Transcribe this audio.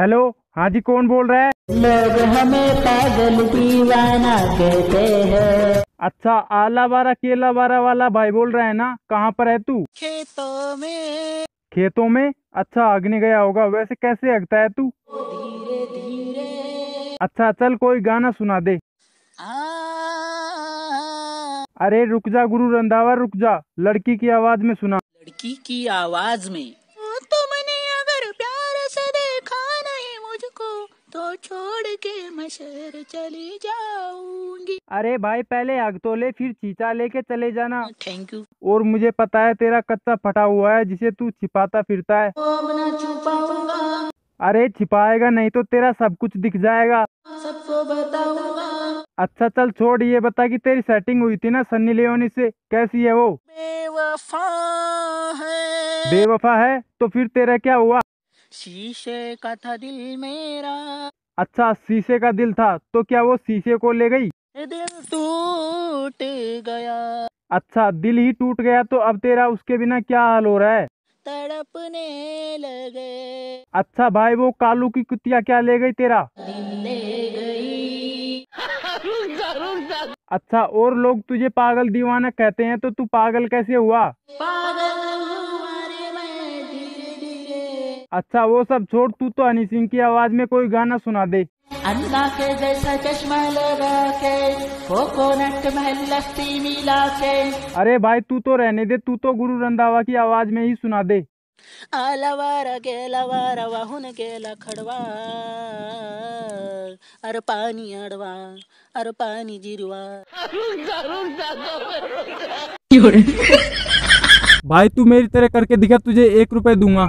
hello हाँ जी कौन बोल रहा है लोग हमें पागल दीवाना कहते हैं अच्छा आला बारा केला बारा वाला भाई बोल रहा है ना कहाँ पर है तू खेतों में खेतों में अच्छा अग्नि गया होगा वैसे कैसे अगता है तू धीरे धीरे अच्छा चल कोई गाना सुना दे अरे रुक जा गुरु रंधावा रुक जा लड़की की आवाज में सुना लड़की की आवाज में शहर चले जाऊंगी अरे भाई पहले आग तो ले फिर चीचा लेके चले जाना थैंक हाँ, यू और मुझे पता है तेरा कच्चा फटा हुआ है जिसे तू छिपाता फिरता है अरे छिपाएगा नहीं तो तेरा सब कुछ दिख जाएगा सबको बताऊंगा अच्छा चल छोड़ ये बता कि तेरी सेटिंग हुई थी ना सन्नी लियोनी से कैसी है वो बेवफा है बेवफा है तो फिर तेरा क्या हुआ शीशे का था दिल मेरा अच्छा शीशे का दिल था तो क्या वो शीशे को ले गई दिल टूट गया अच्छा दिल ही टूट गया तो अब तेरा उसके बिना क्या हाल हो रहा है तड़पने लगे अच्छा भाई वो कालू की कुतिया क्या ले गई तेरा ले गई अच्छा और लोग तुझे पागल दीवाना कहते हैं तो तू पागल कैसे हुआ पागल अच्छा वो सब छोड़ तू तो हनी सिंह की आवाज में कोई गाना सुना दे अन्ना के जैसा चश्मा लगा के कोकोनट महल लस्ती मिला के अरे भाई तू तो रहने दे तू तो गुरु रंधावा की आवाज में ही सुना दे आलावार गेला वारा वाहून गेला खडवा अर पानी अडवा अर पानी जीरवा भाई तू मेरी तरह करके दिखा तुझे एक रुपए दूंगा